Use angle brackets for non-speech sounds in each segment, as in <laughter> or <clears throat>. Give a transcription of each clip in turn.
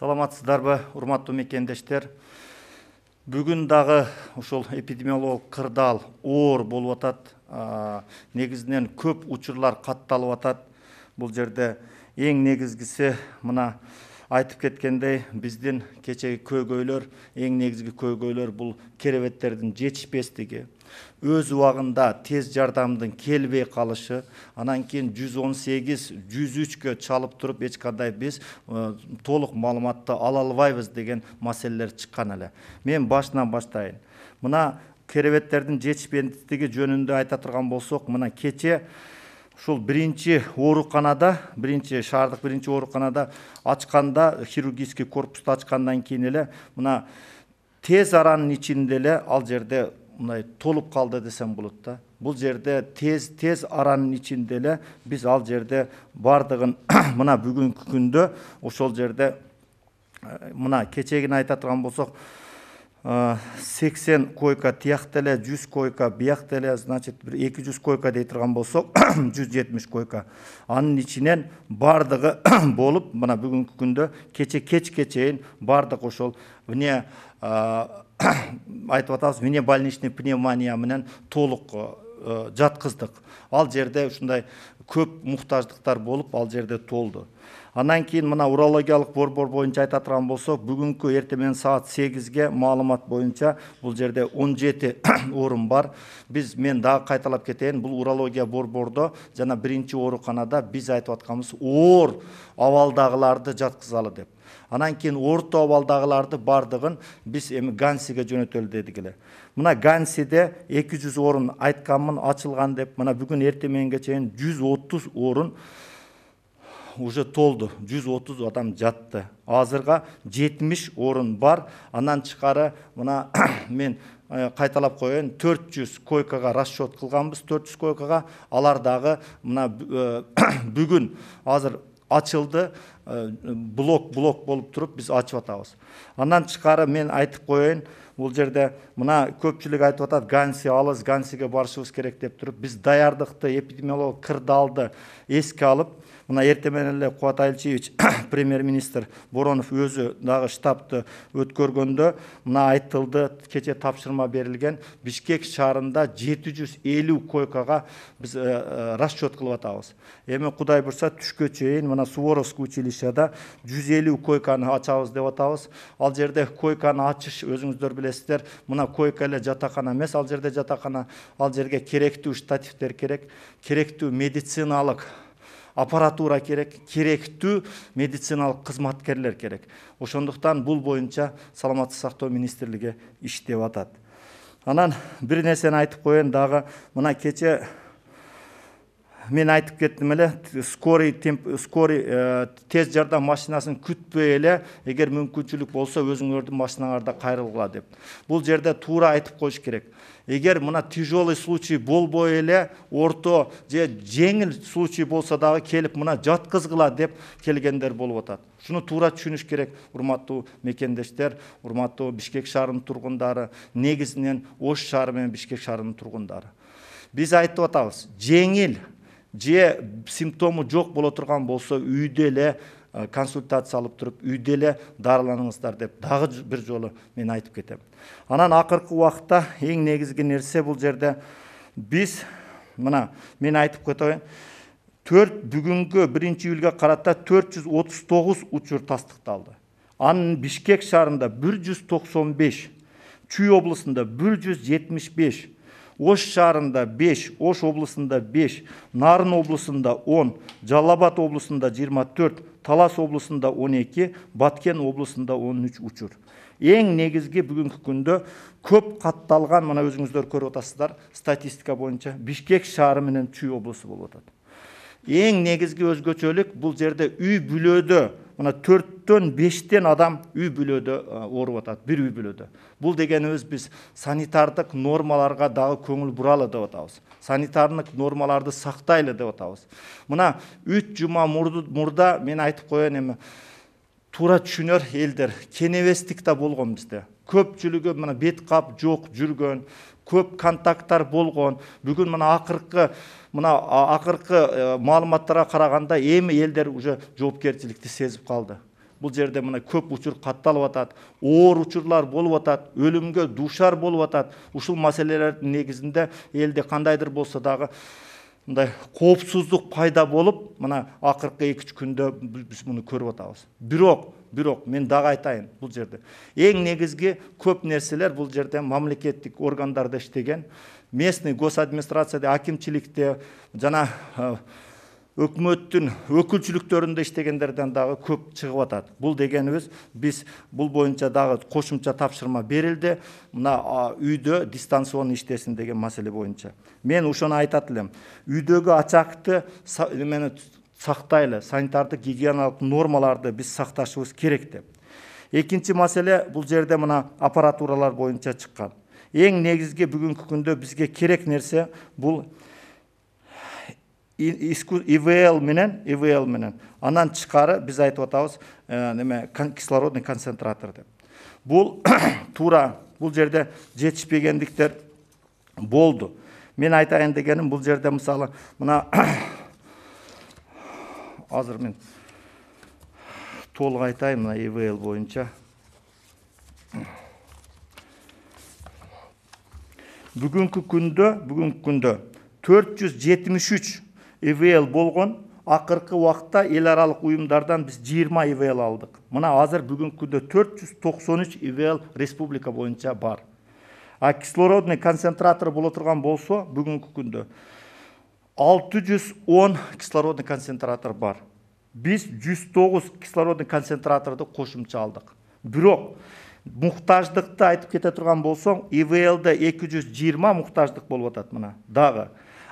саламатсыздарбы урматтуу мекендештер бүгүн дагы ушул эпидемиологик кырдаал оор болуп атат негизинен көп учурлар катталып атат бул жерде эң негизгиси мына айтып кеткендей биздин кечеги көйгөйлөр эң негизги көйгөйлөр бул керебеттердин жетишпестиги өз уағында тез жардамдың келбей қалышы анан кейін 118-103-ке чалып тұрып ешқандай біз э, толық малыматты ала албайбыз деген маселелер шыққан әлі мен башынан баштайын мына кереветтердің жетішпендіктігі жөнінде айта тұрған болсақ мына кече ушул биринчи ооруканада биринчи шаардык биринчи ооруканада ачканда хирургический корпусту ачкандан кийин эле мына тез аранын ичинде ал жерде мындай толып қалды десем болады да бұл жерде тез тез араның ішінде эле биз ал жерде бардығын <clears throat> мына бүгүнкү күндө ошол жерде э, мына кечегини айта турган болсок э, сексен койка тияқта эле жүз койка биякта эле значит бир эки жүз койка дей турган болсок <clears throat> жүз жетимиш койка анын ичинен бардығы <clears throat> болып мына бүгүнкү күндө кече кечке чейин баардык ошол вне э, <coughs> айтып атабыз больничный пневмонияменен толық э, жатқыздық ал жерде ушундай көп мұқтаждықтар болып ал жерде толды анан кейін мына урологиялық борбор бойынша айта тұрған болсақ бүгінгі ертемен сағат сегізге маалымат бойынша бұл жерде 17 <coughs> орын бар біз мен дағы қайталап кетейін бұл урология борбордо жана бірінші ооруканада біз айтып жатқанбыз оор авалдағыларды жатқызалы деп анан кейін орто авалдағыларды бардығын біз эми гансиге жөнөтөлү дедик мына гансиде 200 орын айтканмын ачылган деп мына бүгүн эртең менге чейин 30 орын уже толды 130 адам жатты азырға 70 орын бар анан шықары мына <coughs> мен э, қайталап қойын, 400 койкаға расчет қылғанбыз 400 койкаға алар дагы мына э, <coughs> бүгін азыр ачылды Э, блок блок болып тұрып біз ашып атабыз андан тышкары мен айтып коеюн бул жерде мына көпчүлүк айтып атат ганси алыс гансиге барышыбыз керек деп туруп биз даярдыкты эпидемиолог кырдаалды эске алып мына менен эле кубат айылчиевич <coughs> премьер министр боронов өзү дагы штабты өткөргөндө мына айтылды кече тапшырма берилген бишкек шаарында жети жүз элүү койкага биз э, э, расчет кылып атабыз эми кудай буюрса түшкө чейин мына суворовский комиссияда 150 койканы ачабыз деп атабыз ал жерде койканы ачыш өзүңүздөр билесиздер мына койка эле жатакана эмес ал жерде жатакана ал жерге керектүү штативдер керек керектүү медициналык аппаратура керек керектүү медициналык кызматкерлер керек ошондуктан бул боюнча саламаттык сактоо министрлиги иштеп атат анан бир нерсени айтып коеюн дагы мына кече мен айтып кеттім әлі скорый скорый ә, тез жардам машинасын күтпей әлі егер мүмкіншілік болса өзіңердің машинаңарда қайрылғыла деп бұл жерде тура айтып қойыш керек егер мына тяжелый случай болбой эле орто же жеңил случай болсо дагы келіп мына жаткызгыла деп келгендер болып атат ушуну туура түшүнүш керек урматтуу мекендештер урматтуу бишкек шаарынын тургундары негизинен ош шаары менен бишкек шаарынын тургундары биз айтып атабыз жеңил же симптомы жоқ бола тұрған болса үйде эле консультация алып тұрып үйде эле дарыланыңыздар деп дагы бир жолы мен айтып кетем анан акыркы уақытта, эң негизги нерсе бул жерде биз мына мен айтып кетейин төрт бүгүнкү биринчи июлга карата төрт жүз отуз учур тастыкталды анын бишкек шаарында 195, жүз токсон беш чүй облусунда бир жүз ош шарында 5, ош облысында 5, нарын облысында 10, жалабат облысында 24, талас облысында 12, баткен облысында 13 учур ең негізге бүгінгі күнді көп қатталған мына өзіңіздер көр отырсыздар статистика бойынша бишкек шарымының менен чүй облысы болып ең негізге өзгөчөлүк бұл жерде үй бүлөдө мына төрттен бештен адам үй бүлөдө ооруп атат бир үй бүлөдө бул дегенибиз биз санитардык нормаларга дагы көңүл буралы деп атабыз санитардык нормаларды сактайлы деп атабыз мына үч жума мурда мен айтып коеюн эми туура түшүнөр элдер кенебестик да болгон бизде көпчүлүгү мына бет кап жок жүргөн көп контакттар болгон бүгүн мына акыркы мына акыркы э, маалыматтарға қарағанда емі елдер уже жоопкерчиликти сезіп қалды бұл жерде мына көп учур катталып атат оор учурлар болуп атат өлүмгө душар болуп атат ушул маселелердин негизинде элде кандайдыр болсо дагы мындай коопсуздук пайда болуп мына акыркы эки үч күндө биз муну көрүп атабыз бирок бирок мен дагы айтайын бул жерде эң негизги көп нерселер бул жерде мамлекеттик органдарда иштеген местный гос администрацияда жана өкмөттін, өкмөттүн өкүлчүлүктөрүндө иштегендерден дагы көп чыгып атат бул дегенибиз биз бул боюнча дагы кошумча тапшырма берилди мына үйдө дистанцион иштесин деген маселе боюнча мен ошону айтат элем үйдөгү очагты эмени сактайлы санитардык гигиеналык нормаларды биз сакташыбыз керек деп экинчи маселе бул жерде мына аппаратуралар боюнча чыккан ең негізгі бүгінгі күнде бізге керек нәрсе бұл ивл менен ивл менен анан тышкары биз айтып атабыз э, неме кислородный концентратор деп бұл <coughs> тура бұл жерде жетишпегендиктер болду мен айтайын дегенім бұл жерде мысалы мына <coughs> азыр мен толық айтайын мына ивл бойынша бүгінгі күнді бүгінгі күнді. 473 ивл болған ақырғы уақытта ел аралық ұйымдардан біз 20 ивл алдық мына азыр бүгінгі күнде 493 ивл республика бойынша бар а кислородный концентратор бола тұрған болса бүгінгі күнде 610 кислородный концентратор бар біз 109 кислородный концентраторды қосымша алдық бірақ мұқтаждықты айтып кете тұрған болсаң ивлда 220 мұқтаждық болып жатады мына дағы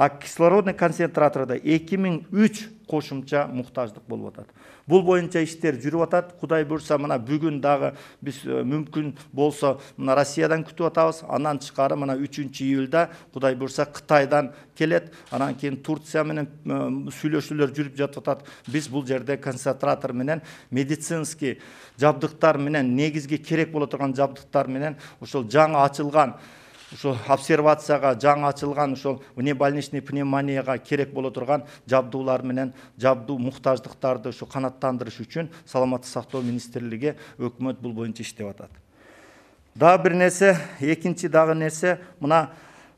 а кислородный концентраторда 2003 кошумча муктаждык болуп атат бул боюнча иштер жүрүп атат кудай буюрса мына бүгүн дагы биз э, мүмкүн болсо мына россиядан күтүп атабыз андан тышкары мына үчүнчү июлда кудай буюрса кытайдан келет анан кейін турция менен э, сүйлөшүүлөр жүрүп жатып атат биз бул жерде концентратор менен медицинский жабдыктар менен негизги керек боло турган жабдыктар менен ошол жаңы ачылган ушул обсервацияга жаңы ачылган ушул внебольничный пневмонияга керек боло турган жабдуулар менен жабдуу муктаждыктарды ушу канааттандырыш үчүн саламаттык сактоо министрлиги өкмөт бул боюнча иштеп атат дагы бир нерсе экинчи дагы нерсе мына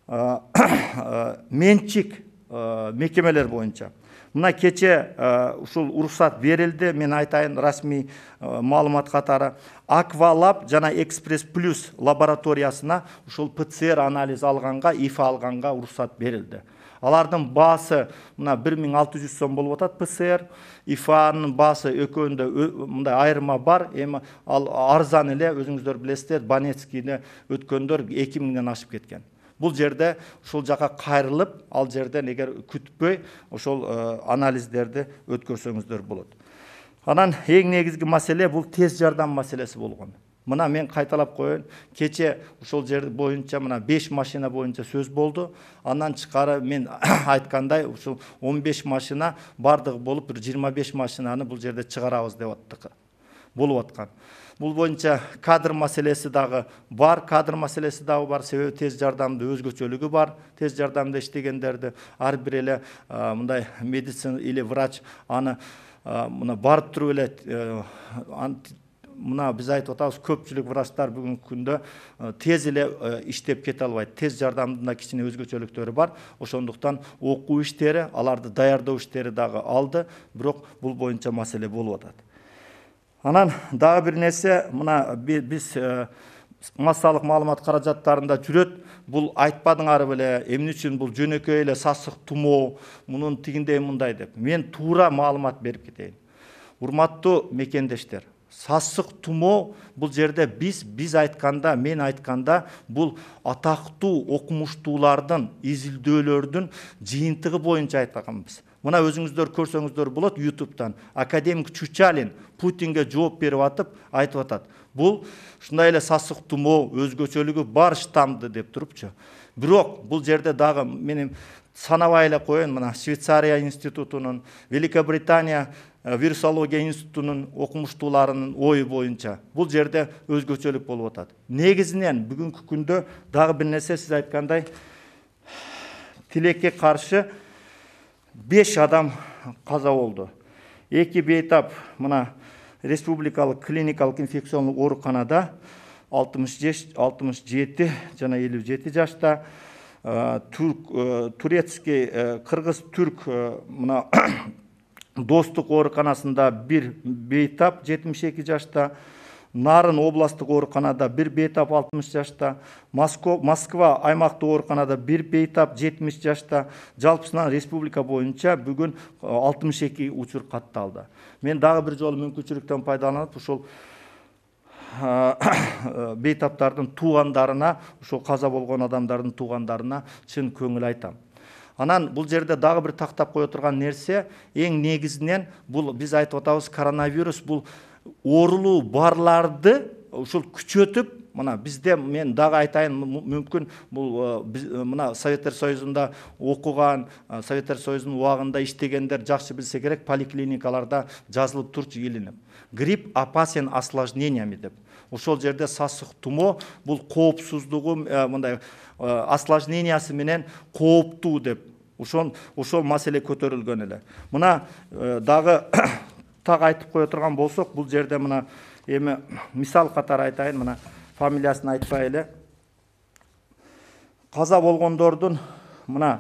<coughs> менчик мекемелер боюнча мына кече э, ушул уруксат берилди мен айтайын расмий э, маалымат катары аквалаб жана экспресс плюс лабораториясына ушул пцр анализ алганга ифа алганга уруксат берилди алардын баасы мына бир миң алты жүз сом болуп атат пцр ифанын баасы экөөндө э, мындай айырма бар эми ал арзан эле өзүңүздөр билесиздер банецкийде өткөндөр эки миңден ашып кеткен бұл жерде ушул жаққа қайрылып ал жерден егер күтпөй ошол э, анализдерді өткөрсөңүздөр болот анан эң негизги маселе бул тез жардам маселеси болгон мына мен қайталап қояйын кече ушул жер боюнча мына беш машина боюнча сөз болды андан тышкары мен <coughs> айткандай ушул он машина баардыгы болуп бир жыйырма машинаны бул жерде чыгарабыз деп аттык болып жатқан бұл бойынша кадр мәселесі дағы бар кадр мәселесі дағы бар себебі тез жардамды өзгөчөлүгү бар тез жардамда иштегендерди ар бир эле мындай медицина или врач аны мына барып туруп эле э, мына биз айтып атабыз көпчүлүк врачтар бүгүнкү күндө э, тез эле э, иштеп кете албайт тез жардамдын да кичине өзгөчөлүктөрү бар ошондуктан окуу иштери аларды даярдоо иштери дагы алды бирок бул боюнча маселе болуп атат анан дагы бир нерсе мына биз э, массалык маалымат каражаттарында жүрөт бул айтпадыңар беле эмне үчүн бул жөнөкөй эле сасык тумоо мунун тигиндей мындай деп мен туура маалымат берип кетейин урматтуу мекендештер сасык тумоо бул жерде биз биз айтканда мен айтканда бул атактуу окумуштуулардын изилдөөлөрдүн жыйынтыгы боюнча айтканбыз мына өзіңіздер көрсеңіздер болады ютубтан академик чучалин путинге жооп беріп атып айтып атады бұл шындай эле сасық тумоо өзгөчөлүгү бар штамды деп турупчу бирок бул жерде дагы мен санабай эле коеюн мына швейцария институтунун великобритания э, вирусология институтунун окумуштууларынын ою боюнча бул жерде өзгөчөлүк болуп атат негизинен бүгүнкү күндө дагы бир нерсе сиз айткандай <sighs> тилекке каршы беш адам қаза болды екі бейтап мына республикалық клиникалық инфекциялық ауруханада 67 және 57 жашта түрк ә, турецкий қырғыз түрк мына <coughs> достық ауруханасында бір бейтап 72 жашта нарын областық ооруканада бір бейтап 60 жашта москва аймақты ооруканада бир бейтап 70 жашта жалпысынан республика бойынша бүгін 62 эки учур катталды мен дагы бір жолу мүмкүнчүлүктөн пайдаланып ушул бейтаптардын туугандарына ушул қаза болған адамдардың туғандарына, шын көңіл айтам анан бұл жерде дагы бір тақтап кое отырған нерсе ең негізінен бұл біз айтып атабыз коронавирус бұл орылу барларды ушул күчөтүп мына бизде мен дагы айтайын мүмкүн бул э, э, мына советтер союзунда окуган э, советтер союзунун убагында иштегендер жакшы билсе керек поликлиникаларда жазылып турчу илинип грипп опасен осложнениями деп ошол жерде сасык тумо бул коопсуздугу мындай осложнениясы менен кооптуу деп ошон ошол маселе көтөрүлгөн эле мына дагы тағы айтып қоя тұрған болсақ бұл жерде мына емі мисал қатар айтайын мына фамилиясын айтпай әлі қаза болғандардың мына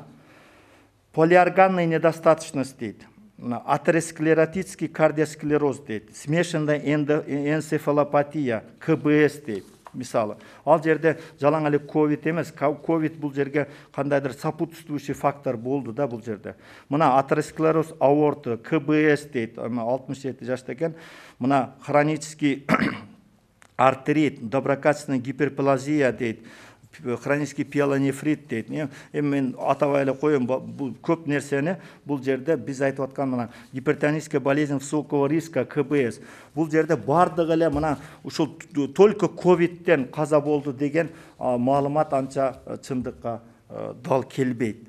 полиорганный недостаточность дейді мына атеросклеротический кардиосклероз дейді смешанная энцефалопатия кбс дейді мысалы ал жерде жалаң әлі ковид емес ковид бұл жерге қандайдыр сопутствующий фактор болды да бұл жерде мына атеросклероз аорты кбс дейді алтымыш жеті жаста екен мына хронический артерит доброкачественный гиперплазия дейді хронический пиелонефрит дейді не мен атап қойым, коеюн көп нәрсені бұл жерде біз айтып аткан мына гипертоническая болезнь высокого риска кбс бұл жерде баардыгы эле мына ушул только ковидтен қаза болды деген маалымат анча чындыкка дал келбейт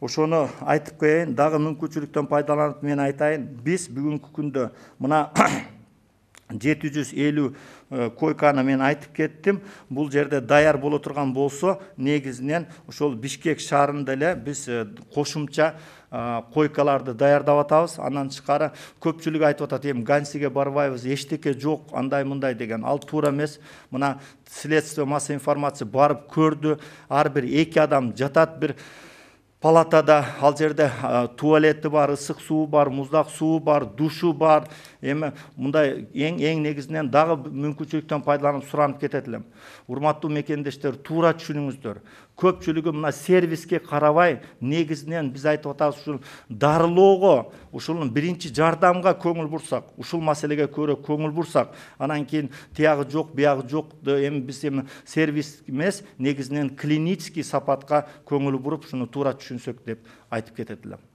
ошону айтып коеюн дагы мүмкүнчүлүктөн пайдаланып мен айтайын биз бүгүнкү күндө мына жеті жүз елу э, койканы мен айтып кеттім бұл жерде даяр бола турган болсо негізінен ошол бишкек шаарында эле биз кошумча э, э, койкаларды даярдап атабыз андан тышкары көпчүлүк айтып атат эми гансиге барбайбыз эчтеке жок андай мындай деген ал туура эмес мына следствие массовой информации барып көрдү ар бир эки адам жатат бир палатада ал жерде ә, бар ысық суы бар мұздақ суы бар душы бар Емі, мындай ең эң негизинен дагы мүмкүнчүлүктөн пайдаланып сұранып кетет элем урматтуу мекендештер туура түшүнүңүздөр көпчүлүгү мына сервиске карабай негізінен біз айтып атабыз ушул дарылоого ушул биринчи жардамга көңүл бурсак ушул маселеге көре көңүл бурсак анан кейін тиягы жоқ, биягы жок эми биз эми сервис эмес негізінен клинический сапатка көңүл буруп ушуну туура түшүнсөк деп айтып кетет элем